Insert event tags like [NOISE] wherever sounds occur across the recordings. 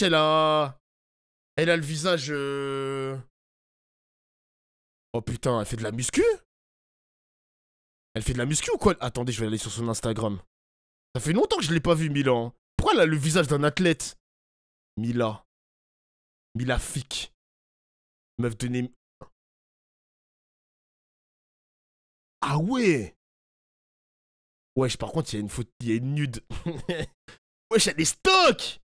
elle a... Elle a le visage... Euh, oh putain, elle fait de la muscu Elle fait de la muscu ou quoi Attendez, je vais aller sur son Instagram. Ça fait longtemps que je l'ai pas vu, Milan. Hein. Pourquoi elle a le visage d'un athlète Mila. Mila fique. Meuf de Ném... Ah ouais Wesh, par contre, il y a une faute, il y a une nude. [LAUGHS] Wesh, elle est stock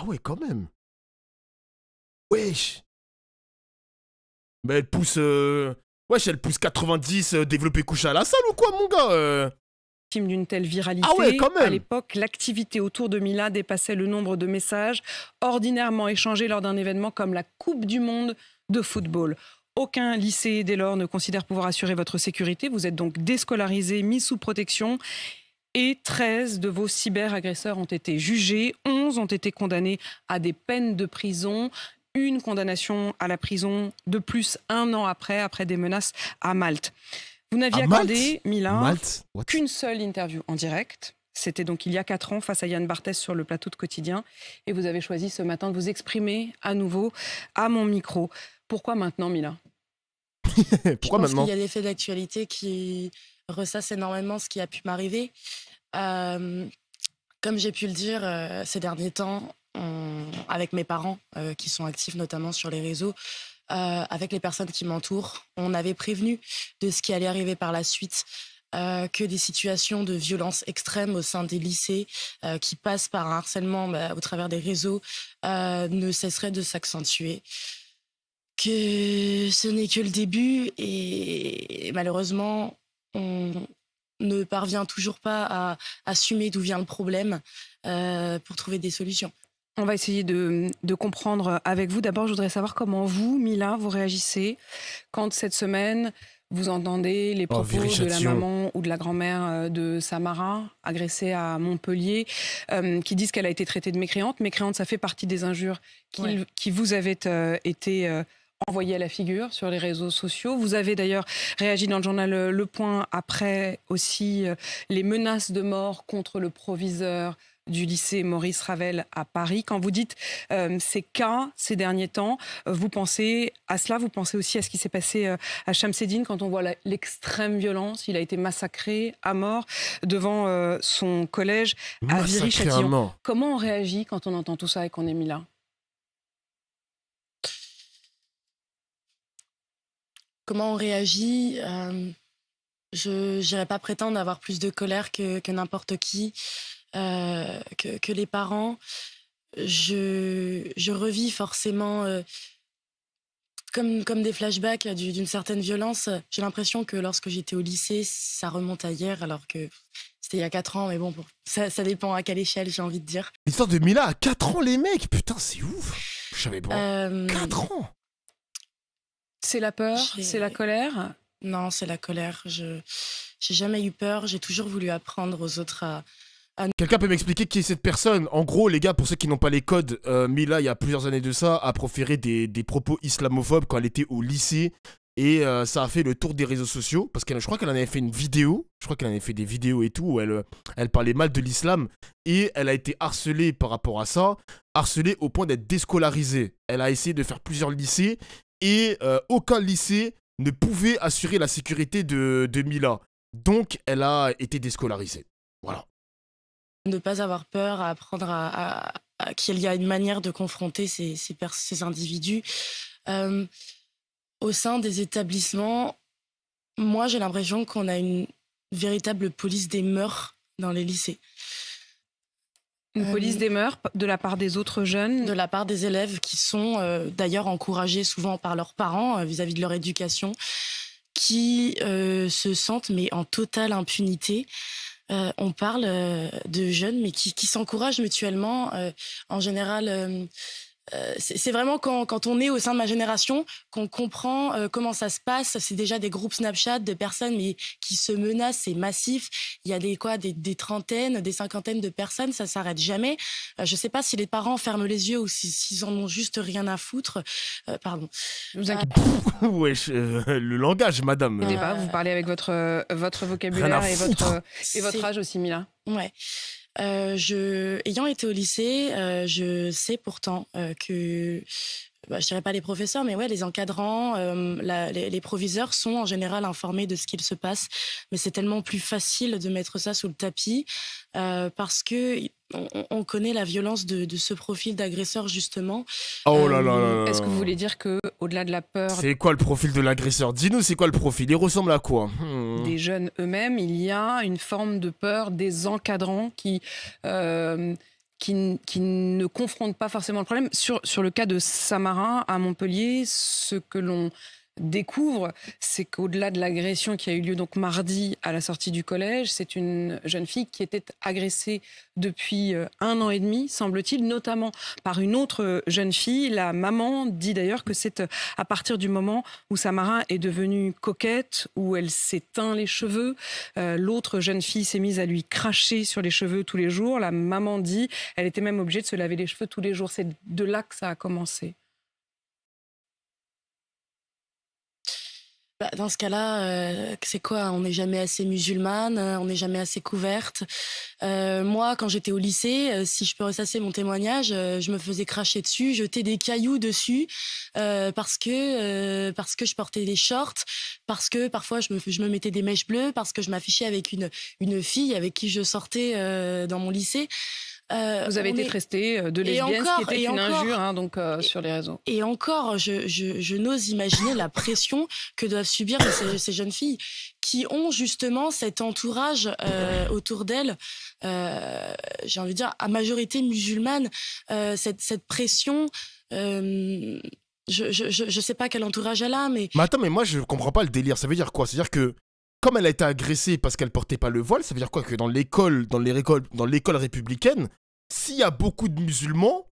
ah ouais, quand même. Wesh. Mais elle pousse. Euh, elle pousse 90 développés euh, développé couche à la salle ou quoi, mon gars euh d'une telle viralité. Ah ouais, À l'époque, l'activité autour de Mila dépassait le nombre de messages ordinairement échangés lors d'un événement comme la Coupe du Monde de football. Aucun lycée dès lors ne considère pouvoir assurer votre sécurité. Vous êtes donc déscolarisé, mis sous protection et 13 de vos cyberagresseurs ont été jugés, 11 ont été condamnés à des peines de prison une condamnation à la prison de plus un an après, après des menaces à Malte. Vous n'aviez accordé, Milan, qu'une seule interview en direct. C'était donc il y a quatre ans face à Yann Barthès sur le plateau de Quotidien. Et vous avez choisi ce matin de vous exprimer à nouveau à mon micro. Pourquoi maintenant, Mila [LAUGHS] Pourquoi Je maintenant y a l'effet d'actualité qui, ressasse énormément ce qui a pu m'arriver. comme j'ai pu le dire euh, ces derniers temps, avec mes parents euh, qui sont actifs notamment sur les réseaux, euh, avec les personnes qui m'entourent, on avait prévenu de ce qui allait arriver par la suite. que des situations de violence extrême au sein des lycées qui passent par un harcèlement bah, au travers des réseaux ne cesseraient de s'accentuer que ce n'est que le début et malheureusement on ne parvient toujours pas à assumer d'où vient le problème euh, pour trouver des solutions. On va essayer de, comprendre avec vous. D'abord, je voudrais savoir comment vous, Mila, vous réagissez quand cette semaine vous entendez les oh, propos de la maman ou de la grand-mère euh, de Samara, agressée à Montpellier, euh, qui disent qu'elle a été traitée de mécréante. Mécréante, ça fait partie des injures qui, vous avaient été envoyé à la figure sur les réseaux sociaux. Vous avez d'ailleurs réagi dans le journal euh, Le Point après aussi euh, les menaces de mort contre le proviseur du lycée Maurice Ravel à Paris. Quand vous dites c'est euh, ces cas ces derniers temps, vous pensez à cela, vous pensez aussi à ce qui s'est passé à Chamsedine, quand on voit l'extrême violence. Il a été massacré à mort devant son collège à Viry-Châtillon. Comment on réagit quand on entend tout ça et qu'on est mis là comment on réagit. Euh, je n'irai pas prétendre avoir plus de colère que, n'importe qui, euh, que, les parents. Je, revis forcément euh, comme, comme des flashbacks d'une certaine violence. J'ai l'impression que lorsque j'étais au lycée, ça remonte à hier, alors que c'était il y a 4 ans, mais bon, ça, dépend à quelle échelle, j'ai envie de dire. L'histoire de Mila à 4 ans, les mecs Putain, c'est ouf J'avais 4 ans c'est la peur, c'est la colère Non, c'est la colère. Je j'ai jamais eu peur, j'ai toujours voulu apprendre aux autres à, Quelqu'un peut m'expliquer qui est cette personne En gros, les gars, pour ceux qui n'ont pas les codes, euh, Mila, il y a plusieurs années de ça, a proféré des, propos islamophobes quand elle était au lycée. Et euh, ça a fait le tour des réseaux sociaux, parce que je crois qu'elle en avait fait une vidéo, je crois qu'elle en avait fait des vidéos et tout, où elle, euh, elle parlait mal de l'islam, et elle a été harcelée par rapport à ça, harcelée au point d'être déscolarisée. Elle a essayé de faire plusieurs lycées, et euh, aucun lycée ne pouvait assurer la sécurité de, de Mila. Donc, elle a été déscolarisée. Voilà. Ne pas avoir peur, à apprendre à, qu'il y a une manière de confronter ces, individus. Euh, au sein des établissements, moi, j'ai l'impression qu'on a une véritable police des mœurs dans les lycées. Une euh, police des mœurs de la part des autres jeunes De la part des élèves qui sont euh, d'ailleurs encouragés souvent par leurs parents euh, vis-à-vis de leur éducation, qui se sentent mais en totale impunité. on parle de jeunes mais qui, qui s'encouragent mutuellement. en général, euh, c'est vraiment quand, on est au sein de ma génération qu'on comprend euh, comment ça se passe. C'est déjà des groupes Snapchat de personnes mais qui se menacent, c'est massif. Il y a des quoi, des, trentaines, des cinquantaines de personnes, ça s'arrête jamais. Euh, je ne sais pas si les parents ferment les yeux ou s'ils en ont juste rien à foutre. pardon. Vous [LAUGHS] le langage, madame. Vous, pas, vous parlez avec votre votre vocabulaire et votre et votre âge aussi, Mila. Ouais. Euh, je, ayant été au lycée, euh, je sais pourtant euh, que, bah, je dirais pas les professeurs, mais ouais, les encadrants, les, proviseurs sont en général informés de ce qu'il se passe. Mais c'est tellement plus facile de mettre ça sous le tapis parce que on, connaît la violence de, ce profil d'agresseur justement. Oh là là. Est-ce que vous voulez dire que, au-delà de la peur, c'est quoi le profil de l'agresseur Dis-nous, c'est quoi le profil Il ressemble à quoi hmm. Les jeunes eux-mêmes, il y a une forme de peur des encadrants euh, qui... qui, ne confrontent pas forcément le problème. Sur, sur le cas de Samarin à Montpellier, ce que l'on découvre, c'est qu'au-delà de l'agression qui a eu lieu donc mardi à la sortie du collège, c'est une jeune fille qui était agressée depuis euh, un an et demi, semble-t-il, notamment par une autre euh, jeune fille. La maman dit d'ailleurs que c'est euh, à partir du moment où Samara est devenue coquette, où elle s'éteint les cheveux, l'autre jeune fille s'est mise à lui cracher sur les cheveux tous les jours. La maman dit, elle était même obligée de se laver les cheveux tous les jours. C'est de là que ça a commencé. Bah, dans ce cas-là, euh, c'est quoi On n'est jamais assez musulmane, euh, on n'est jamais assez couverte. Euh, moi, quand j'étais au lycée, si je peux ressasser mon témoignage, je me faisais cracher dessus, jeter des cailloux dessus parce que parce que je portais des shorts, parce que parfois je me je me mettais des mèches bleues, parce que je m'affichais avec une une fille avec qui je sortais dans mon lycée. Euh, Vous avez été est... Euh, de lesbienne, ce qui était une injure hein, donc, euh, sur les réseaux. Et encore, je, je, n'ose imaginer la pression que doivent subir ces, jeunes filles qui ont justement cet entourage autour d'elles, j'ai envie de dire, à majorité musulmane, cette, cette, pression je, je, je, sais pas quel entourage elle a, mais. Mais attends, mais moi, je comprends pas le délire. Ça veut dire quoi C'est-à-dire que comme elle a été agressée parce qu'elle portait pas le voile, ça veut dire quoi Que dans l'école, dans les dans l'école républicaine, s'il y a beaucoup de musulmans,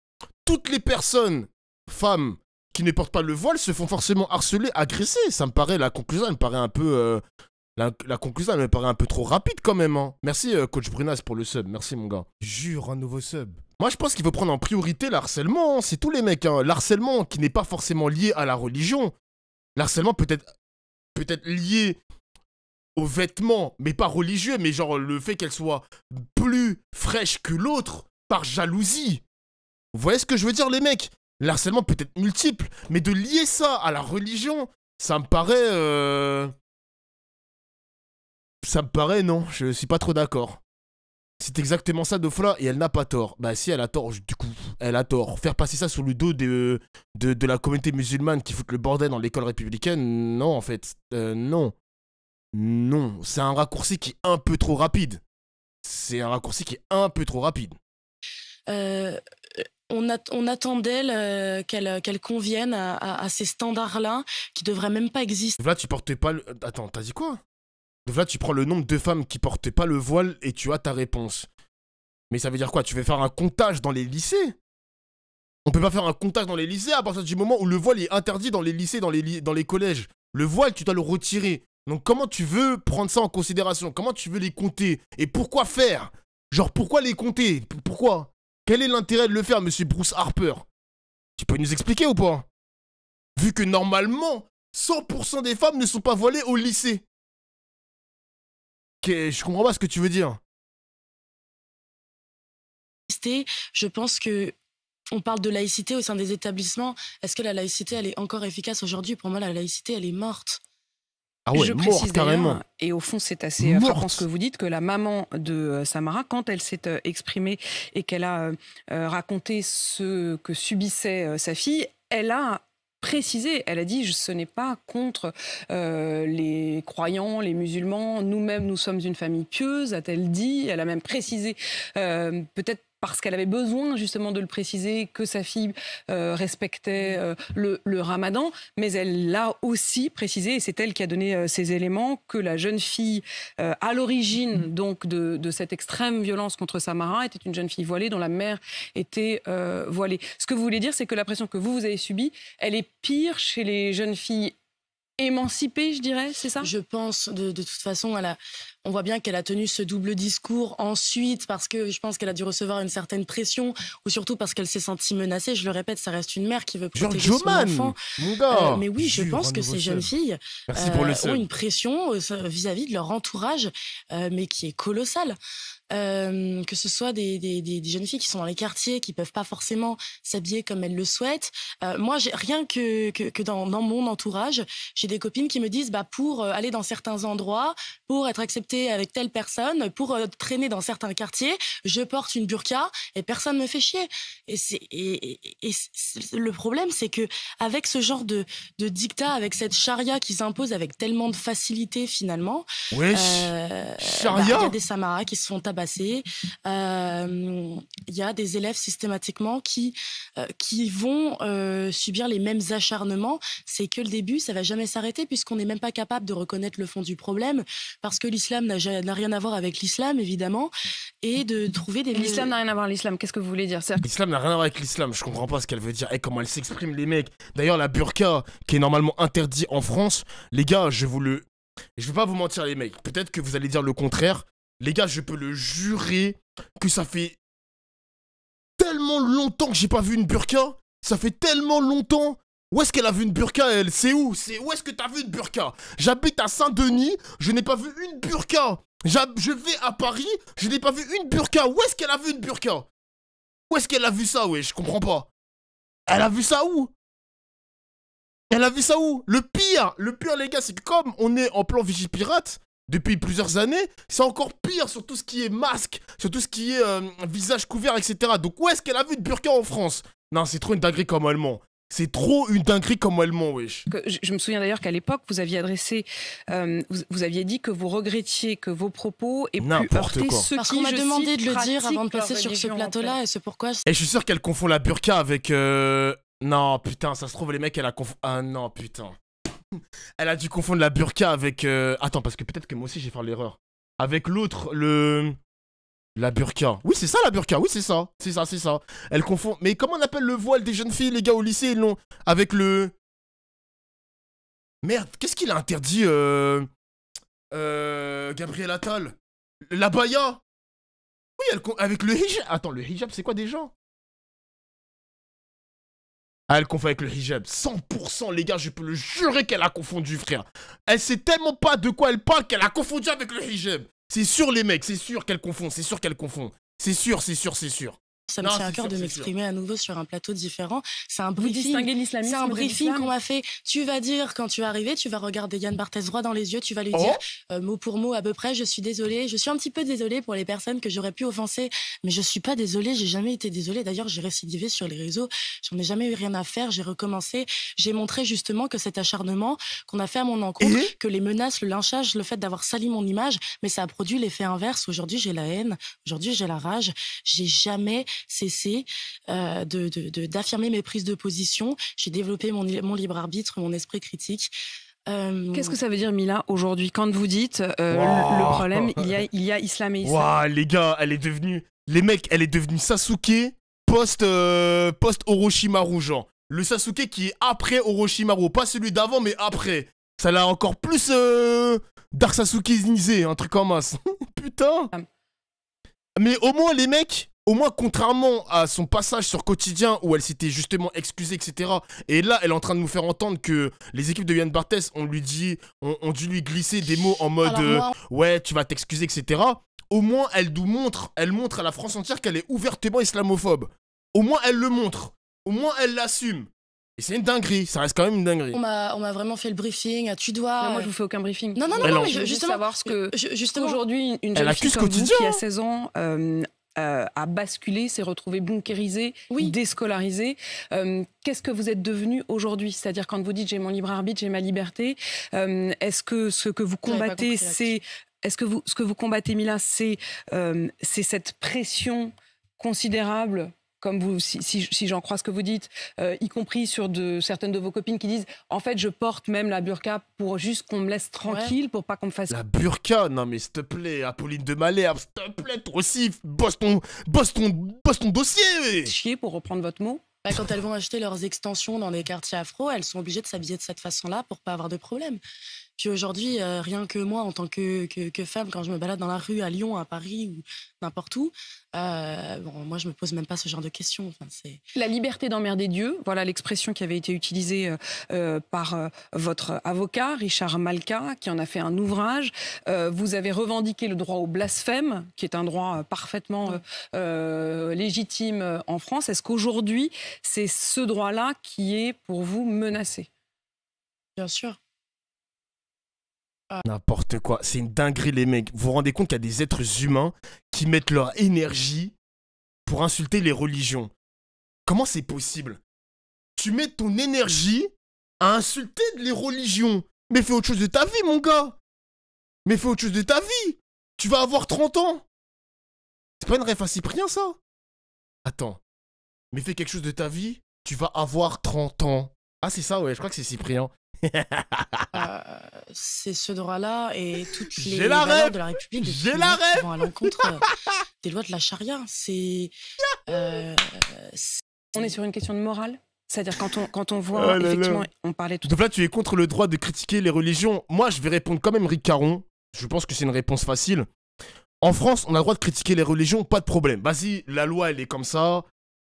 toutes les personnes, femmes, qui ne portent pas le voile se font forcément harceler, agresser. Ça me paraît, la conclusion, me paraît un peu. Euh, la, conclusion, me paraît un peu trop rapide quand même. Hein. Merci, euh, coach Brunas, pour le sub. Merci, mon gars. Jure, un nouveau sub. Moi, je pense qu'il faut prendre en priorité l'harcèlement. Hein. C'est tous les mecs. Hein. L'harcèlement qui n'est pas forcément lié à la religion. L'harcèlement peut être, peut être lié aux vêtements, mais pas religieux, mais genre le fait qu'elle soit plus fraîche que l'autre par jalousie. Vous voyez ce que je veux dire, les mecs L'harcèlement peut être multiple, mais de lier ça à la religion, ça me paraît. Euh, ça me paraît, non, je suis pas trop d'accord. C'est exactement ça de et elle n'a pas tort. Bah si elle a tort, du coup, elle a tort. Faire passer ça sur le dos de, de, la communauté musulmane qui fout le bordel dans l'école républicaine, non en fait, euh, non. Non, c'est un raccourci qui est un peu trop rapide. C'est un raccourci qui est un peu trop rapide. Euh, euh, on, a, on, attend d'elle euh, qu'elle convienne à, ces standards-là qui devraient même pas exister. Là, tu portais pas le. Attends, t'as dit quoi là, tu prends le nombre de femmes qui portaient pas le voile et tu as ta réponse. Mais ça veut dire quoi Tu veux faire un comptage dans les lycées On peut pas faire un comptage dans les lycées à partir du moment où le voile est interdit dans les lycées, dans les collèges. Le voile, tu dois le retirer. Donc comment tu veux prendre ça en considération Comment tu veux les compter Et pourquoi faire Genre pourquoi les compter Pourquoi Quel est l'intérêt de le faire, monsieur Bruce Harper Tu peux nous expliquer ou pas Vu que normalement, 100% des femmes ne sont pas voilées au lycée. Ok, je comprends pas ce que tu veux dire. Je pense que on parle de laïcité au sein des établissements. Est-ce que la laïcité, elle est encore efficace aujourd'hui Pour moi, la laïcité, elle est morte. Ah je précise carrément. Et au fond, c'est assez Je euh, ce que vous dites, que la maman de euh, Samara, quand elle s'est euh, exprimée et qu'elle a raconté ce que subissait sa fille, elle a précisé, elle a dit, ce n'est pas contre les croyants, les musulmans, nous-mêmes, nous sommes une famille pieuse, a-t-elle dit, elle a même précisé, peut-être parce qu'elle avait besoin justement de le préciser que sa fille euh, respectait euh, le, ramadan, mais elle l'a aussi précisé, et c'est elle qui a donné euh, ces éléments, que la jeune fille à l'origine mm. donc de, de, cette extrême violence contre Samara était une jeune fille voilée dont la mère était voilée. Ce que vous voulez dire, c'est que la pression que vous, vous avez subie, elle est pire chez les jeunes filles émancipée, je dirais, c'est ça Je pense, de, toute façon, elle a, on voit bien qu'elle a tenu ce double discours ensuite parce que je pense qu'elle a dû recevoir une certaine pression ou surtout parce qu'elle s'est sentie menacée. Je le répète, ça reste une mère qui veut protéger son enfant. Euh, mais oui, je pense que ces jeunes filles euh, ont une pression euh, vis-à-vis de leur entourage, mais qui est colossale. Euh, que ce soit des, des, jeunes filles qui sont dans les quartiers, qui peuvent pas forcément s'habiller comme elles le souhaitent. Euh, moi, rien que, que, dans, mon entourage, j'ai des copines qui me disent, bah, pour euh, aller dans certains endroits, pour être acceptée avec telle personne, pour traîner dans certains quartiers, je porte une burqa et personne me fait chier. Et, c'est, et, et, le problème, c'est que avec ce genre de, de dictat, avec cette charia qui s'impose avec tellement de facilité finalement, bah, il y a des samaras qui se font taper passé euh, Il y a des élèves systématiquement qui, euh, qui vont euh, subir les mêmes acharnements. C'est que le début, ça va jamais s'arrêter puisqu'on n'est même pas capable de reconnaître le fond du problème parce que l'islam n'a rien à voir avec l'islam, évidemment, et de trouver des... L'islam n'a rien à voir avec l'islam, qu'est-ce que vous voulez dire L'islam n'a rien à voir avec l'islam, je comprends pas ce qu'elle veut dire et comment elle s'exprime, les mecs. D'ailleurs, la burqa, qui est normalement interdite en France, les gars, je vous le... Je vais pas vous mentir, les mecs, peut-être que vous allez dire le contraire, les gars, je peux le jurer que ça fait tellement longtemps que j'ai pas vu une burqa. Ça fait tellement longtemps. Où est-ce qu'elle a vu une burqa, elle C'est où C'est où est-ce que t'as vu une burqa J'habite à Saint-Denis, je n'ai pas vu une burqa. Je vais à Paris, je n'ai pas vu une burqa. Où est-ce qu'elle a vu une burqa Où est-ce qu'elle a vu ça, ouais Je comprends pas. Elle a vu ça où Elle a vu ça où Le pire, le pire, les gars, c'est que comme on est en plan Vigipirate, depuis plusieurs années, c'est encore pire sur tout ce qui est masque, sur tout ce qui est euh, visage couvert, etc. Donc où est-ce qu'elle a vu de burqa en France Non, c'est trop une dinguerie comme allemand. C'est trop une dinguerie comme allemand, wesh. Je, me souviens d'ailleurs qu'à l'époque, vous aviez adressé, euh, vous, aviez dit que vous regrettiez que vos propos aient pu heurter quoi. qui, m'a demandé de le dire avant de passer sur ce plateau-là, et c'est pourquoi... Je... Et je suis sûr qu'elle confond la burqa avec... Euh, non, putain, ça se trouve, les mecs, elle a confondu... Ah non, putain. Elle a dû confondre la burqa avec. Euh, attends, parce que peut-être que moi aussi j'ai fait l'erreur. Avec l'autre, le. La burqa. Oui, c'est ça la burqa. Oui, c'est ça. C'est ça, c'est ça. Elle confond. Mais comment on appelle le voile des jeunes filles, les gars, au lycée Ils l'ont. Avec le. Merde, qu'est-ce qu'il a interdit, euh. euh Gabriel Attal La baya Oui, elle... avec le hijab. Attends, le hijab, c'est quoi des gens elle confond avec le hijab. 100%, les gars, je peux le jurer qu'elle a confondu, frère. Elle sait tellement pas de quoi elle parle qu'elle a confondu avec le hijab. C'est sûr, les mecs, c'est sûr qu'elle confond, c'est sûr qu'elle confond. C'est sûr, c'est sûr, c'est sûr. Ça me tient à cœur de m'exprimer à nouveau sur un plateau différent. C'est un briefing. C'est un briefing qu'on m'a fait. Tu vas dire quand tu es arrivé, tu vas regarder Yann Barthès droit dans les yeux, tu vas lui oh. dire euh, mot pour mot à peu près. Je suis désolée. Je suis un petit peu désolée pour les personnes que j'aurais pu offenser, mais je suis pas désolée. J'ai jamais été désolée. D'ailleurs, j'ai récidivé sur les réseaux. J'en ai jamais eu rien à faire. J'ai recommencé. J'ai montré justement que cet acharnement qu'on a fait à mon encontre, mhm. que les menaces, le lynchage, le fait d'avoir sali mon image, mais ça a produit l'effet inverse. Aujourd'hui, j'ai la haine. Aujourd'hui, j'ai la rage. J'ai jamais cesser euh, d'affirmer mes prises de position. J'ai développé mon, libre arbitre, mon esprit critique. Euh, Qu'est-ce que ça veut dire, Mila, aujourd'hui Quand vous dites euh, le, problème, il y a, il y a [LAUGHS] islam et les gars, elle est devenue. Les mecs, elle est devenue Sasuke post, euh, post Orochimaru, genre. Le Sasuke qui est après Orochimaru. Pas celui d'avant, mais après. Ça l'a encore plus Dark sasuke un truc en masse. [LAUGHS] Putain. Ah. Mais au moins, les mecs, au moins contrairement à son passage sur Quotidien où elle s'était justement excusée, etc. Et là, elle est en train de nous faire entendre que les équipes de Yann Barthès, ont lui dit, on, dû lui glisser des mots en mode euh, ouais, tu vas t'excuser, etc. Au moins, elle nous montre, elle montre à la France entière qu'elle est ouvertement islamophobe. Au moins, elle le montre. Au moins, elle l'assume. Et c'est une dinguerie, ça reste quand même une dinguerie. On m'a vraiment fait le briefing, ah, tu dois. moi je vous fais aucun briefing. Non, non, non, non, mais justement. savoir ce que. justement, aujourd'hui, une jeune fille qui a 16 ans, euh, euh, à basculer, s'est retrouvé bunkérisé, déscolarisé. Euh, qu'est-ce que vous êtes devenu aujourd'hui C'est-à-dire quand vous dites j'ai mon libre arbitre, j'ai ma liberté, euh, est-ce que ce que vous combattez, c'est est-ce que vous ce que vous combattez Mila, c'est c'est cette pression considérable comme vous, si, j'en crois ce que vous dites, euh, y compris sur de, certaines de vos copines qui disent en fait, je porte même la burqa pour juste qu'on me laisse tranquille, pour pas qu'on me fasse. La burqa Non, mais s'il te plaît, Apolline de Malherbe, s'il te plaît, toi aussi, bosse ton, ton, dossier Chier, pour reprendre votre mot bah, quand elles vont acheter leurs extensions dans des quartiers afro, elles sont obligées de s'habiller de cette façon-là pour pas avoir de problème. Puis aujourd'hui, euh, rien que moi, en tant que, femme, quand je me balade dans la rue à Lyon, à Paris ou n'importe où, euh, bon, moi, je me pose même pas ce genre de questions. La liberté d'emmerder Dieu, voilà l'expression qui avait été utilisée euh, par votre avocat, Richard Malka, qui en a fait un ouvrage. vous avez revendiqué le droit au blasphème, qui est un droit parfaitement légitime en France. Est-ce qu'aujourd'hui, c'est ce droit-là qui est pour vous menacé Bien sûr. N'importe quoi, c'est une dinguerie les mecs. Vous vous rendez compte qu'il y a des êtres humains qui mettent leur énergie pour insulter les religions. Comment c'est possible Tu mets ton énergie à insulter les religions. Mais fais autre chose de ta vie mon gars. Mais fais autre chose de ta vie. Tu vas avoir 30 ans. C'est pas une rêve à Cyprien ça Attends. Mais fais quelque chose de ta vie, tu vas avoir 30 ans. Ah c'est ça ouais, je crois que c'est Cyprien. Euh, c'est ce droit-là et toutes les la de la République de la vont à l'encontre euh, [LAUGHS] des lois de la charia. C'est, euh, on est sur une question de morale. C'est-à-dire quand on, voit, oh effectivement, on parlait tout Donc là, tu es contre le droit de critiquer les religions. Moi, je vais répondre quand même Ricaron. Je pense que c'est une réponse facile. En France, on a le droit de critiquer les religions, pas de problème. Vas-y, la loi, elle est comme ça.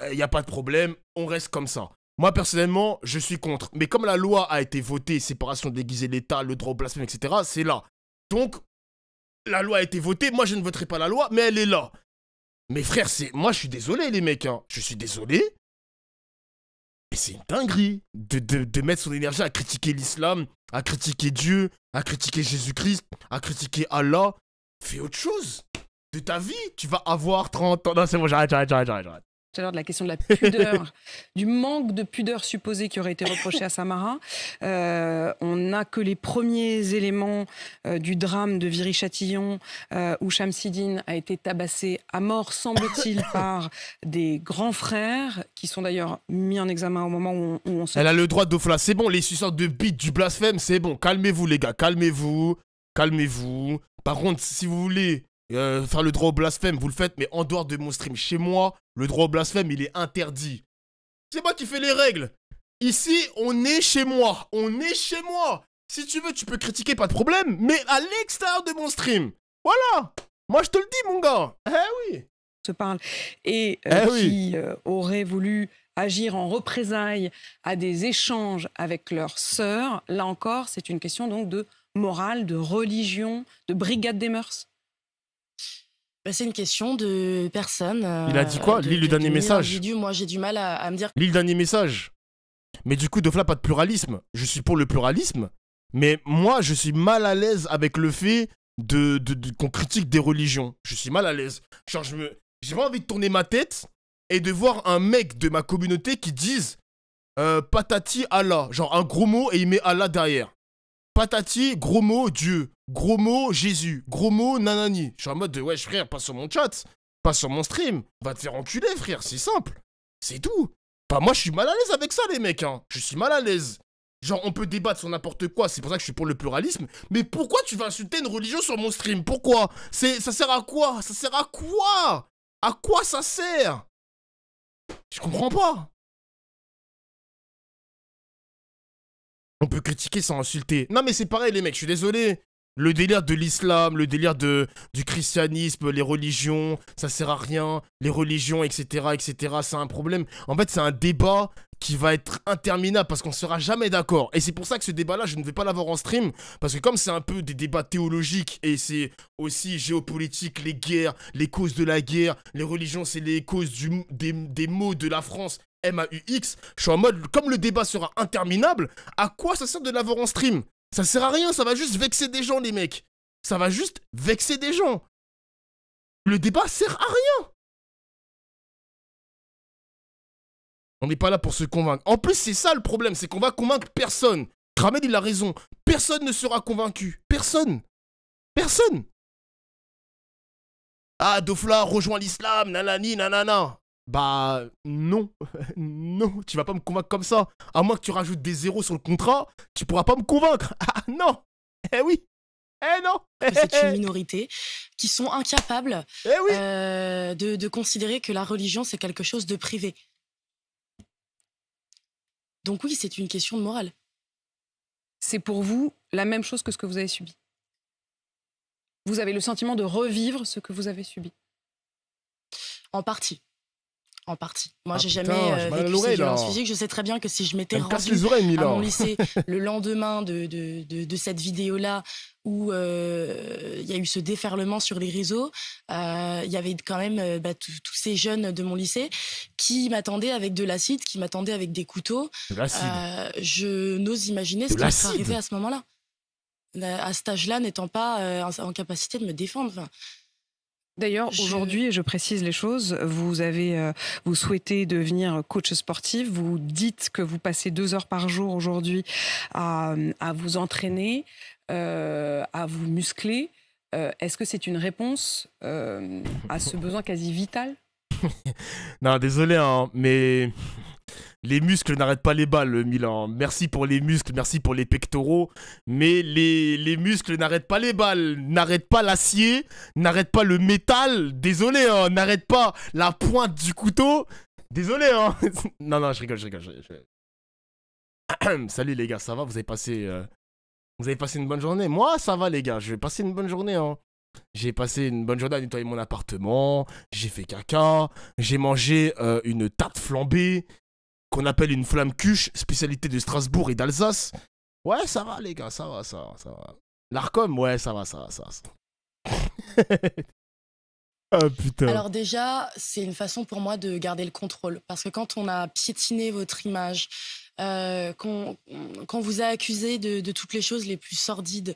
Il n'y a pas de problème, on reste comme ça. Moi, personnellement, je suis contre. Mais comme la loi a été votée, séparation déguisée de l'État, le droit au blasphème, etc., c'est là. Donc, la loi a été votée, moi je ne voterai pas la loi, mais elle est là. Mais frères, c'est... Moi, je suis désolé, les mecs, hein. Je suis désolé. Mais c'est une dinguerie de, de mettre son énergie à critiquer l'islam, à critiquer Dieu, à critiquer Jésus-Christ, à critiquer Allah. Fais autre chose de ta vie. Tu vas avoir 30 ans. Non, c'est bon, j'arrête, j'arrête, j'arrête, j'arrête tout à l'heure de la question de la pudeur, [LAUGHS] du manque de pudeur supposé qui aurait été reproché à Samara. Euh, on n'a que les premiers éléments euh, du drame de Viry-Châtillon euh, où Shamsidine a été tabassée à mort, semble-t-il, [LAUGHS] par des grands frères qui sont d'ailleurs mis en examen au moment où on, se... Elle a le droit de C'est bon, les suceurs de bites du blasphème, c'est bon. Calmez-vous, les gars, calmez-vous. Calmez-vous. Par contre, si vous voulez euh, enfin faire le droit au blasphème, vous le faites, mais en dehors de mon stream, chez moi, le droit au blasphème, il est interdit. C'est moi qui fais les règles. Ici, on est chez moi. On est chez moi. Si tu veux, tu peux critiquer, pas de problème, mais à l'extérieur de mon stream. Voilà. Moi, je te le dis, mon gars. Eh oui. Se parle et euh, eh qui euh, voulu agir en représailles à des échanges avec leurs sœur Là encore, c'est une question donc de morale, de religion, de brigade des mœurs. Bah, c'est une question de personne. Euh, il a dit quoi L'île du dernier message Moi, j'ai du mal à, me dire. L'île dernier message. Mais du coup, Dofla, pas de pluralisme. Je suis pour le pluralisme. Mais moi, je suis mal à l'aise avec le fait de, qu'on critique des religions. Je suis mal à l'aise. Genre, je j'ai pas envie de tourner ma tête et de voir un mec de ma communauté qui dise euh, patati Allah, genre un gros mot et il met Allah derrière patati, gros mot Dieu, gros mot Jésus, gros mot nanani. Je suis en mode de wesh frère, pas sur mon chat, pas sur mon stream, va te faire enculer frère, c'est simple, c'est tout. Bah moi je suis mal à l'aise avec ça les mecs, hein. je suis mal à l'aise. Genre on peut débattre sur n'importe quoi, c'est pour ça que je suis pour le pluralisme, mais pourquoi tu vas insulter une religion sur mon stream Pourquoi C'est Ça sert à quoi Ça sert à quoi À quoi ça sert Je comprends pas On peut critiquer sans insulter. Non mais c'est pareil les mecs, je suis désolé. Le délire de l'islam, le délire de, du christianisme, les religions, ça sert à rien, les religions, etc., etc., c'est un problème. En fait, c'est un débat qui va être interminable parce qu'on sera jamais d'accord. Et c'est pour ça que ce débat-là, je ne vais pas l'avoir en stream parce que comme c'est un peu des débats théologiques et c'est aussi géopolitique, les guerres, les causes de la guerre, les religions, c'est les causes des maux de la France, M-A-U-X, je suis en mode, comme le débat sera interminable, à quoi ça sert de l'avoir en stream Ça sert à rien, ça va juste vexer des gens, les mecs. Ça va juste vexer des gens. Le débat sert à rien. On n'est pas là pour se convaincre. En plus, c'est ça le problème, c'est qu'on va convaincre personne. Kramel, il a raison. Personne ne sera convaincu. Personne. Personne. Ah, Dofla rejoint l'islam, nanani, nanana. Bah non, [LAUGHS] non, tu vas pas me convaincre comme ça. À moins que tu rajoutes des zéros sur le contrat, tu pourras pas me convaincre. [LAUGHS] Ah non Eh oui Eh non C'est une [LAUGHS] minorité qui sont incapables eh euh, de considérer que la religion c'est quelque chose de privé. Donc oui, c'est une question de morale. C'est pour vous la même chose que ce que vous avez subi. Vous avez le sentiment de revivre ce que vous avez subi. En partie en partie. Moi, ah, j'ai jamais euh, vécu ces violences physiques. Je sais très bien que si je m'étais rendue à mon lycée [LAUGHS] le lendemain de, cette vidéo-là, où euh, il y a eu ce déferlement sur les réseaux, euh, il y avait quand même bah, tous ces jeunes de mon lycée qui m'attendaient avec de l'acide, qui m'attendaient avec des couteaux. je n'ose imaginer ce qui serait arrivé à ce moment-là. À cet âge-là, n'étant pas en capacité de me défendre. D'ailleurs, aujourd'hui, je précise les choses, vous avez, euh, vous souhaitez devenir coach sportif, vous dites que vous passez deux heures par jour aujourd'hui à, vous entraîner, euh, à vous muscler. Euh, est-ce que c'est une réponse à ce besoin quasi vital [LAUGHS] non, désolé, hein, mais les muscles n'arrêtent pas les balles, Milan. Merci pour les muscles, merci pour les pectoraux, mais les, muscles n'arrêtent pas les balles, n'arrêtent pas l'acier, n'arrêtent pas le métal, désolé, hein, n'arrêtent pas la pointe du couteau. Désolé, hein. [LAUGHS] non, non, je rigole, je rigole. [CLEARS THROAT] Salut les gars, ça va Vous avez passé, euh, vous avez passé une bonne journée Moi, ça va les gars, je vais passer une bonne journée. Hein. J'ai passé une bonne journée à nettoyer mon appartement, j'ai fait caca, j'ai mangé euh, une tarte flambée, qu'on appelle une flamme cuche, spécialité de Strasbourg et d'Alsace. Ouais, ça va, les gars, ça va, ça va, ça va. L'Arcom, ouais, ça va, ça va, ça va. [LAUGHS] ah putain. Alors, déjà, c'est une façon pour moi de garder le contrôle. Parce que quand on a piétiné votre image, euh, qu'on vous a accusé de toutes les choses les plus sordides,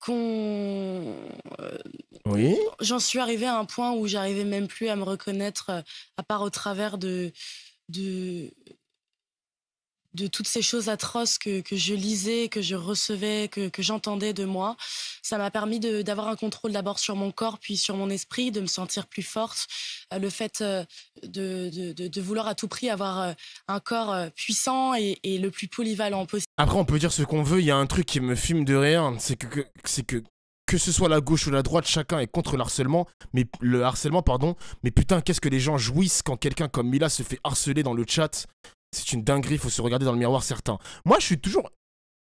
qu'on. oui. J'en suis arrivée à un point où j'arrivais même plus à me reconnaître, euh, à part au travers de, de, de toutes ces choses atroces que, je lisais, que je recevais, que, j'entendais de moi. Ça m'a permis d'avoir un contrôle d'abord sur mon corps, puis sur mon esprit, de me sentir plus forte. Euh, le fait euh, de, vouloir à tout prix avoir euh, un corps puissant et, le plus polyvalent possible. Après, on peut dire ce qu'on veut. Il y a un truc qui me fume de rien, c'est que, que c'est que que ce soit la gauche ou la droite, chacun est contre le harcèlement, mais le harcèlement, pardon. Mais putain, qu'est-ce que les gens jouissent quand quelqu'un comme Mila se fait harceler dans le chat c'est une dinguerie, faut se regarder dans le miroir certains. Moi, je suis toujours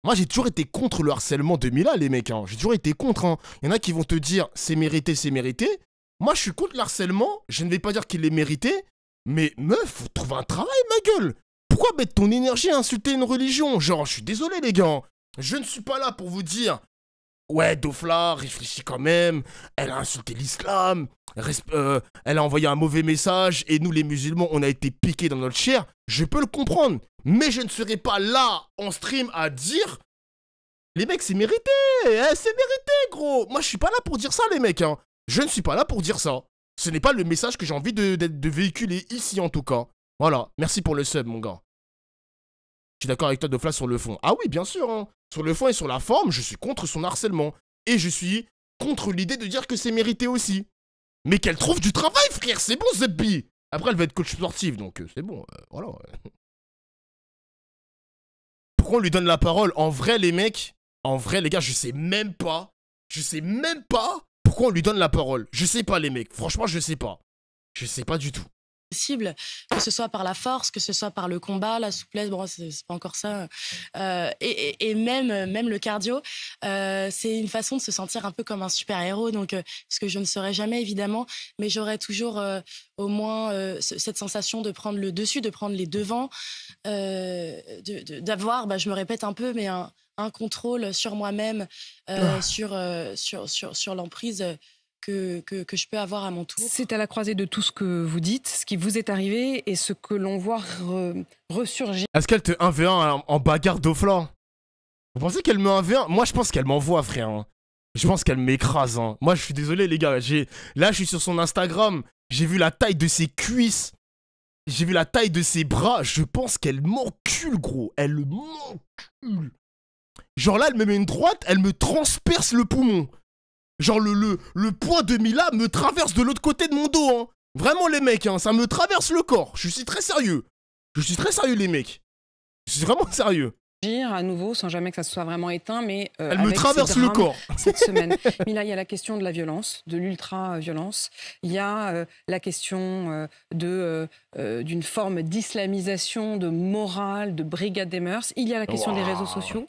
moi, j'ai toujours été contre le harcèlement de Mila, les mecs. Hein. J'ai toujours été contre. Hein. Il y en a qui vont te dire c'est mérité, c'est mérité. Moi, je suis contre le harcèlement. Je ne vais pas dire qu'il est mérité. Mais meuf, faut trouver un travail, ma gueule. Pourquoi mettre ton énergie à insulter une religion Genre, je suis désolé, les gars. Hein. Je ne suis pas là pour vous dire Ouais, Dofla, réfléchit quand même. Elle a insulté l'islam. Euh, elle a envoyé un mauvais message. Et nous, les musulmans, on a été piqués dans notre chair. Je peux le comprendre. Mais je ne serai pas là en stream à dire. Les mecs, c'est mérité. Eh, c'est mérité, gros. Moi, je suis pas là pour dire ça, les mecs. Hein. Je ne suis pas là pour dire ça. Ce n'est pas le message que j'ai envie de, de véhiculer ici, en tout cas. Voilà. Merci pour le sub, mon gars. Je suis d'accord avec toi, Dofla, sur le fond. Ah oui, bien sûr. Hein. Sur le fond et sur la forme, je suis contre son harcèlement. Et je suis contre l'idée de dire que c'est mérité aussi. Mais qu'elle trouve du travail, frère, c'est bon, Zepi. Après, elle va être coach sportive, donc euh, c'est bon, euh, voilà. [LAUGHS] Pourquoi on lui donne la parole En vrai, les mecs, en vrai, les gars, je sais même pas, je sais même pas pourquoi on lui donne la parole. Je sais pas, les mecs, franchement, je sais pas. Je sais pas du tout possible, que ce soit par la force, que ce soit par le combat, la souplesse, bon, c'est pas encore ça, euh, et, même, même le cardio, euh, c'est une façon de se sentir un peu comme un super-héros, donc euh, ce que je ne serai jamais évidemment, mais j'aurai toujours au moins cette sensation de prendre le dessus, de prendre les devants, d'avoir, bah, je me répète un peu, mais un, contrôle sur moi-même, ah. sur, sur, sur, sur l'emprise que, je peux avoir à mon tour. C'est à la croisée de tout ce que vous dites, ce qui vous est arrivé et ce que l'on voit ressurgir. Est-ce qu'elle te 1v1 en, bagarre d'Oflan Vous pensez qu'elle me 1v1 Moi, je pense qu'elle m'envoie, frère. Hein. Je pense qu'elle m'écrase. Hein. Moi, je suis désolé, les gars. Là, je suis sur son Instagram. J'ai vu la taille de ses cuisses. J'ai vu la taille de ses bras. Je pense qu'elle m'encule, gros. Elle m'encule. Genre là, elle me met une droite, elle me transperce le poumon. Genre le, le, le poids de Mila me traverse de l'autre côté de mon dos, hein. Vraiment les mecs, hein, ça me traverse le corps. Je suis très sérieux. Je suis très sérieux les mecs. Je suis vraiment sérieux à nouveau sans jamais que ça soit vraiment éteint, mais euh, elle me traverse le corps [LAUGHS] cette semaine. Mila, il y a la question de la violence, de l'ultra-violence. Il y a euh, la question euh, de d'une forme d'islamisation, de morale, de brigade des mœurs. Il y a la question des réseaux sociaux.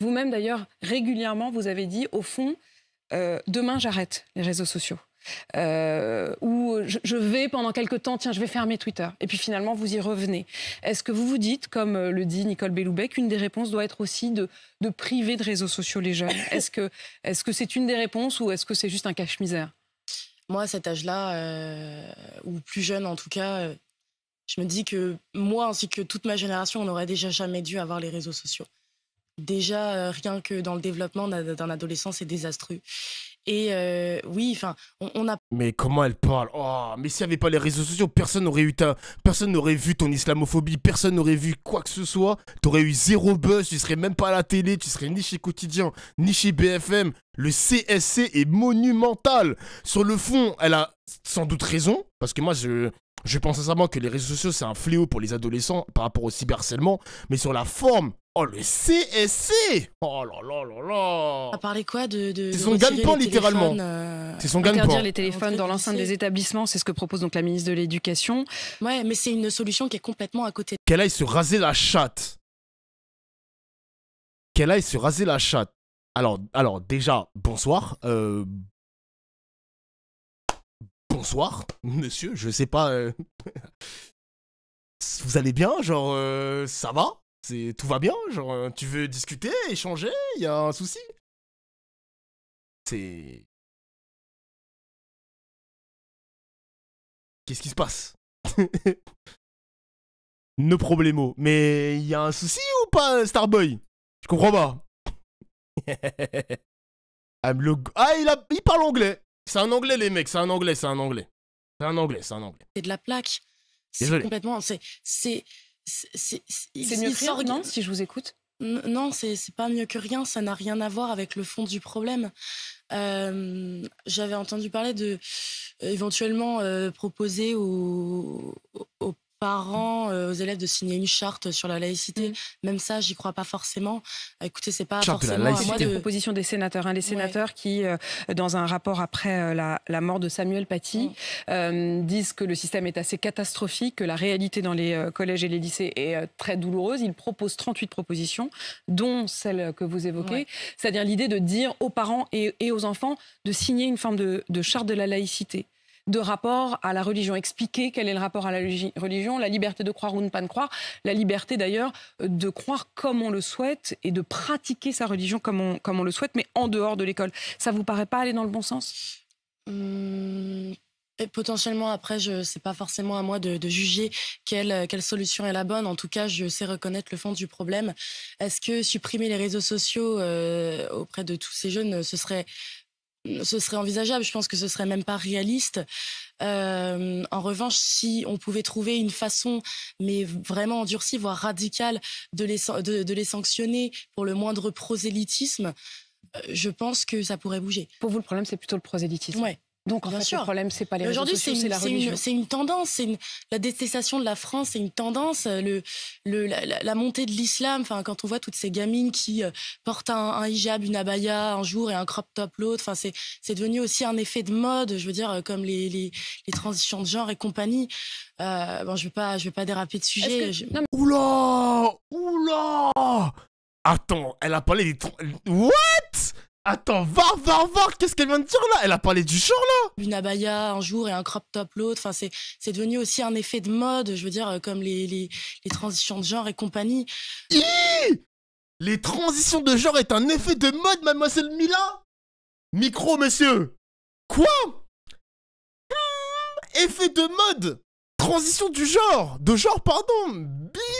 Vous-même, d'ailleurs, régulièrement, vous avez dit, au fond, euh, demain j'arrête les réseaux sociaux. Euh, ou je, vais pendant quelques temps, tiens, je vais fermer Twitter. Et puis finalement, vous y revenez. Est-ce que vous vous dites, comme euh, le dit Nicole Belloubet, qu'une des réponses doit être aussi de, de priver de réseaux sociaux les jeunes [LAUGHS] Est-ce que c'est -ce c'est une des réponses ou est-ce que c'est juste un cache-misère Moi, à cet âge-là, ou plus jeune en tout cas, je me dis que moi ainsi que toute ma génération, on n'aurait déjà jamais dû avoir les réseaux sociaux déjà euh, rien que dans le développement d'un adolescent, c'est désastreux. Et euh, oui, enfin, on, a. Mais comment elle parle Oh, mais s'il n'y avait pas les réseaux sociaux, personne n'aurait eu ta, personne n'aurait vu ton islamophobie, personne n'aurait vu quoi que ce soit. Tu aurais eu zéro buzz, tu serais même pas à la télé, tu serais ni chez Quotidien, ni chez BFM. Le CSC est monumental. Sur le fond, elle a sans doute raison, parce que moi, je, je pense sincèrement que les réseaux sociaux, c'est un fléau pour les adolescents par rapport au cyberharcèlement. Mais sur la forme, Oh, le CSC Oh là là là là À parler quoi de. Euh, c'est son gagne littéralement. C'est son gagne-pain. Interdire les téléphones dans l'enceinte des établissements, c'est ce que propose donc la ministre de l'Éducation. Ouais, mais c'est une solution qui est complètement à côté. Qu'elle aille se raser la chatte. Qu'elle aille se raser la chatte. Alors, alors déjà, bonsoir. Euh, bonsoir, monsieur. Je sais pas. Euh, [LAUGHS] vous allez bien Genre, ça va c'est tout va bien, genre euh, tu veux discuter, échanger, il y a un souci. C'est Qu'est-ce qui se passe [LAUGHS] No problemo. Mais il y a un souci ou pas, euh, Starboy Je comprends pas. [LAUGHS] ah, il, parle anglais. C'est un anglais, les mecs. C'est un anglais, c'est un anglais. C'est un anglais, c'est un anglais. C'est de la plaque. C'est complètement. C'est. C'est mieux que rien, si je vous écoute non, c'est pas mieux que rien, ça n'a rien à voir avec le fond du problème. Euh, j'avais entendu parler de euh, éventuellement euh, proposer aux, aux, parents, euh, aux élèves de signer une charte sur la laïcité. Mm. Même ça, j'y crois pas forcément. Euh, écoutez, c'est pas forcément. la proposition des sénateurs, un hein, les sénateurs qui, euh, dans un rapport après la, mort de Samuel Paty, mm. disent que le système est assez catastrophique, que la réalité dans les collèges et les lycées est très douloureuse. Ils proposent 38 propositions, dont celle que vous évoquez, c'est-à-dire l'idée de dire aux parents et, aux enfants de signer une forme de charte de la laïcité de rapport à la religion. Expliquer quel est le rapport à la religion, la liberté de croire ou de ne pas croire, la liberté d'ailleurs euh, de croire comme on le souhaite et de pratiquer sa religion comme on, comme on le souhaite, mais en dehors de l'école. Ça vous paraît pas aller dans le bon sens mmh, Et potentiellement, après, je sais pas forcément à moi de, juger quelle, quelle, solution est la bonne. En tout cas, je sais reconnaître le fond du problème. Est-ce que supprimer les réseaux sociaux euh, auprès de tous ces jeunes, ce serait ce serait envisageable. Je pense que ce serait même pas réaliste. Euh, en revanche, si on pouvait trouver une façon, mais vraiment endurcie, voire radicale, de les, de, les sanctionner pour le moindre prosélytisme, euh, je pense que ça pourrait bouger. Pour vous, le problème, c'est plutôt le prosélytisme. Ouais. Donc en fait, le problème, c'est pas les aujourd'hui c'est une religion. C'est une, tendance, c'est la détestation de la France, c'est une tendance. Euh, le, le la, la, montée de l'islam, enfin quand on voit toutes ces gamines qui euh, portent un, hijab, une abaya un jour et un crop top l'autre, enfin c'est c'est devenu aussi un effet de mode. Je veux dire euh, comme les les, les transitions de genre et compagnie. bon, je vais pas je vais pas déraper de sujet. Oula, oula. Attends, elle a parlé des what Attends, var, var, var, qu'est-ce qu'elle vient de dire là Elle a parlé du genre là Une abaya un jour et un crop top l'autre. Enfin, c'est, devenu aussi un effet de mode, je veux dire, euh, comme les, transitions de genre et compagnie. les transitions de genre est un effet de mode, mademoiselle Mila Micro, monsieur Quoi hmm, Effet de mode Transition du genre De genre, pardon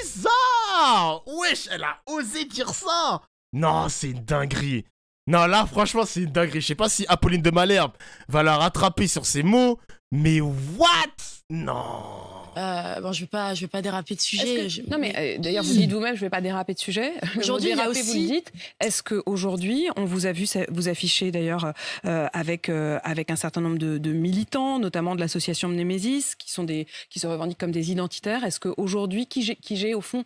Bizarre Wesh, elle a osé dire ça Non, c'est une dinguerie non, là, franchement, c'est une dinguerie. Je sais pas si Apolline de Malherbe va la rattraper sur ses mots, mais what Non euh, bon, je vais pas, je vais pas déraper de sujet. Non, mais euh, d'ailleurs, vous dites vous-même, je vais pas déraper de sujet. Aujourd'hui, Vous dites. Est-ce que aujourd'hui, on vous a vu vous afficher d'ailleurs euh, avec avec un certain nombre de, militants, notamment de l'association Mnemesis, qui sont des qui se revendiquent comme des identitaires. Est-ce qu'aujourd'hui, qui j'ai au fond,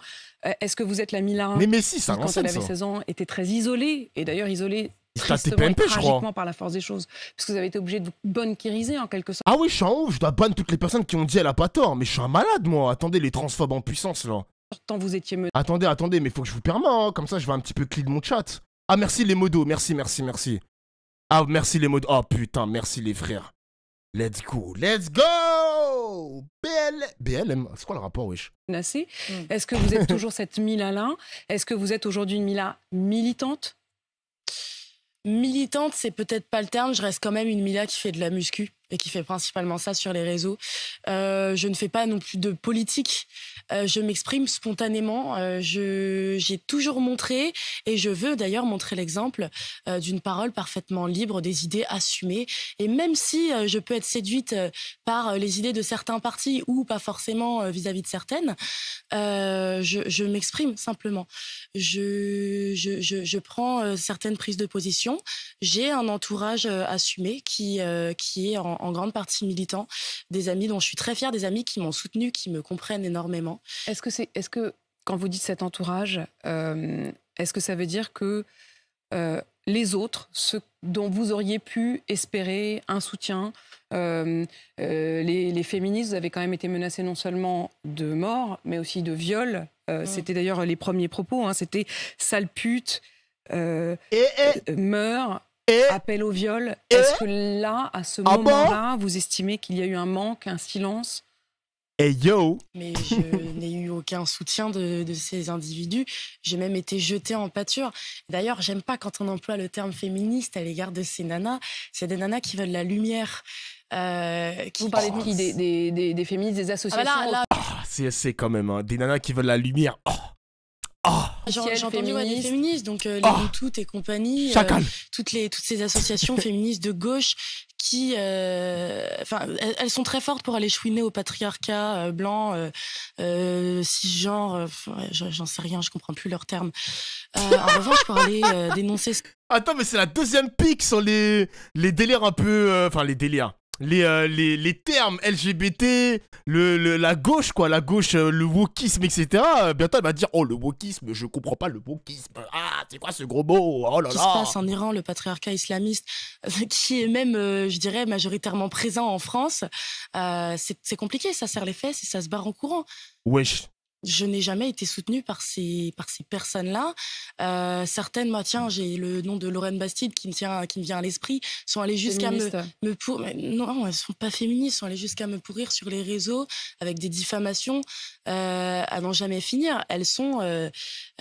est-ce que vous êtes la Mila ça. quand elle avait 16 ans, était très isolée et d'ailleurs isolée tristement et tragiquement par la force des choses. que vous avez été obligé de vous en quelque sorte. Ah oui, je suis en haut, je dois ban toutes les personnes qui ont dit elle a pas tort. Mais je suis un malade, moi. Attendez, les transphobes en puissance, là. Pourtant vous étiez me... Attendez, attendez, mais faut que je vous permets hein. comme ça je vais un petit peu de mon chat. Ah merci les modos, merci, merci, merci. Ah merci les modos, oh putain, merci les frères. Let's go, let's go BLM, c'est quoi le rapport, wesh Menacé. Hmm. Est-ce que vous êtes toujours cette Mila là Est-ce que vous êtes aujourd'hui une Mila militante militante, c'est peut-être pas le terme. Je reste quand même une Mila qui fait de la muscu et qui fait principalement ça sur les réseaux. Euh, je ne fais pas non plus de politique. Euh, je m'exprime spontanément. Euh, j'ai toujours montré, et je veux d'ailleurs montrer l'exemple d'une parole parfaitement libre, des idées assumées. Et même si je peux être séduite par les idées de certains partis ou pas forcément vis-à-vis de certaines, je, m'exprime simplement. Je, je, je, prends certaines prises de position. J'ai un entourage assumé qui, qui est en en grande partie militants, des amis dont je suis très fière, des amis qui m'ont soutenu, qui me comprennent énormément. Est-ce que, c'est, est que quand vous dites cet entourage, euh, est-ce que ça veut dire que euh, les autres, ceux dont vous auriez pu espérer un soutien. Euh, les, féministes, vous avez quand même été menacés non seulement de mort, mais aussi de viol. C'était d'ailleurs les premiers propos, hein. c'était sale pute, et, meurt. Appel au viol. Est-ce que là, à ce ah moment-là, vous estimez qu'il y a eu un manque, un silence et yo Mais je [LAUGHS] n'ai eu aucun soutien de, ces individus. J'ai même été jetée en pâture. D'ailleurs, j'aime pas quand on emploie le terme féministe à l'égard de ces nanas. C'est des nanas qui veulent la lumière. Euh, vous parlez des, féministes, des ah, bah associations ah, C'est quand même hein. des nanas qui veulent la lumière. Ah. Ah J'ai entendu des féministes, donc euh, les ah. Toutes et compagnie, euh, toutes, les, toutes ces associations [LAUGHS] féministes de gauche qui, euh, enfin, elles, sont très fortes pour aller chouiner au patriarcat blanc, cisgenre, j'en sais rien, je comprends plus leurs termes. en [LAUGHS] revanche, pour dénoncer. Attends, mais c'est la deuxième pique sur les, les délires un peu, enfin les délires les, euh, les, les, termes LGBT, le, la gauche, quoi, la gauche, euh, le wokisme, etc. Euh, bientôt, elle va dire Oh, le wokisme, je comprends pas le wokisme. Ah, c'est quoi ce gros mot Oh là là « Qu'est-ce Qui se passe en Iran, le patriarcat islamiste, [LAUGHS] qui est même, je dirais, majoritairement présent en France, c'est compliqué, ça serre les fesses et ça se barre en courant. Wesh, je n'ai jamais été soutenue par ces par ces personnes-là. Euh, certaines, moi tiens, j'ai le nom de Lorraine Bastide qui me tient qui me vient à l'esprit, sont allées jusqu'à me me non, elles sont pas féministes, sont allées jusqu'à me pourrir sur les réseaux avec des diffamations euh, à n'en jamais finir. Elles sont euh,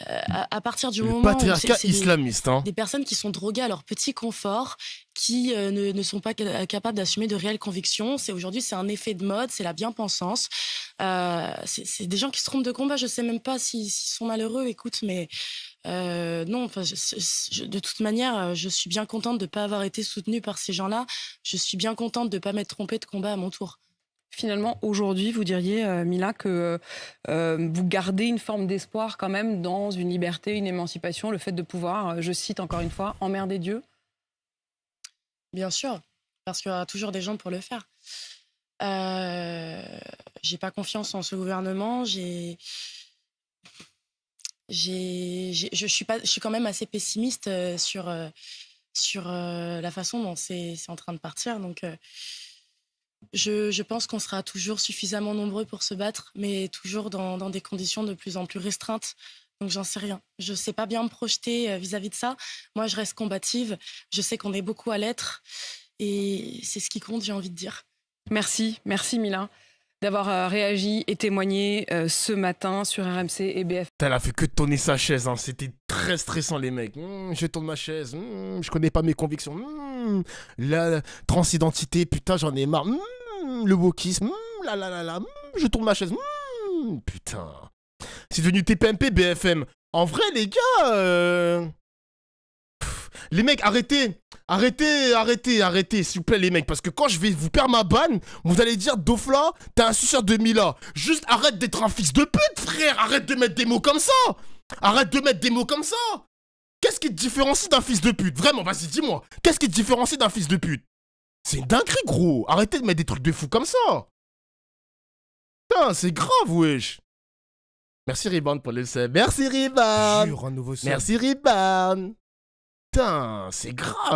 à, partir du moment patriarcat où c'est islamiste, hein. des personnes qui sont droguées à leur petit confort qui euh, ne, sont pas capables d'assumer de réelles convictions. C'est aujourd'hui, c'est un effet de mode, c'est la bien-pensance. Euh, c'est des gens qui se trompent de combat. Je sais même pas s'ils sont malheureux. Écoute, mais euh, non. de toute manière, je suis bien contente de ne pas avoir été soutenue par ces gens-là. Je suis bien contente de ne pas m'être trompée de combat à mon tour. Finalement, aujourd'hui, vous diriez, Mila, que vous gardez une forme d'espoir quand même dans une liberté, une émancipation, le fait de pouvoir, je cite encore une fois, emmerder Dieu Bien sûr, parce qu'il y aura toujours des gens pour le faire. Je euh, j'ai pas confiance en ce gouvernement. J'ai, je suis pas, je suis quand même assez pessimiste euh, sur euh, sur la façon dont c'est en train de partir. Donc, je, pense qu'on sera toujours suffisamment nombreux pour se battre, mais toujours dans, dans des conditions de plus en plus restreintes donc j'en sais rien. Je sais pas bien me projeter euh, vis-à-vis de ça. Moi, je reste combative. Je sais qu'on est beaucoup à l'être. Et c'est ce qui compte, j'ai envie de dire. Merci, merci Mila d'avoir euh, réagi et témoigné euh, ce matin sur RMC et BF. Elle a fait que tourner sa chaise, hein. c'était très stressant les mecs. Hum, je tourne ma chaise, hum, je connais pas mes convictions. Hum, la transidentité, putain j'en ai marre. le wokisme, la la la la, je tourne ma chaise. putain. C'est devenu TPMP, BFM. En vrai, les gars... Euh, les mecs, arrêtez Arrêtez, arrêtez, arrêtez, s'il vous plaît, les mecs. Parce que quand je vais vous perdre ma banne, vous allez dire Dofla, t'es un suceur de Mila. Juste arrête d'être un fils de pute, frère. Arrête de mettre des mots comme ça. Arrête de mettre des mots comme ça. Qu'est-ce qui te différencie d'un fils de pute Vraiment, vas-y, dis-moi. Qu'est-ce qui te différencie d'un fils de pute C'est une dinguerie, gros. Arrêtez de mettre des trucs de fou comme ça. Putain, c'est grave, wesh. Merci Rebound pour le sub. Merci Rebound. Jure, un nouveau Merci Rebound. Putain, c'est grave.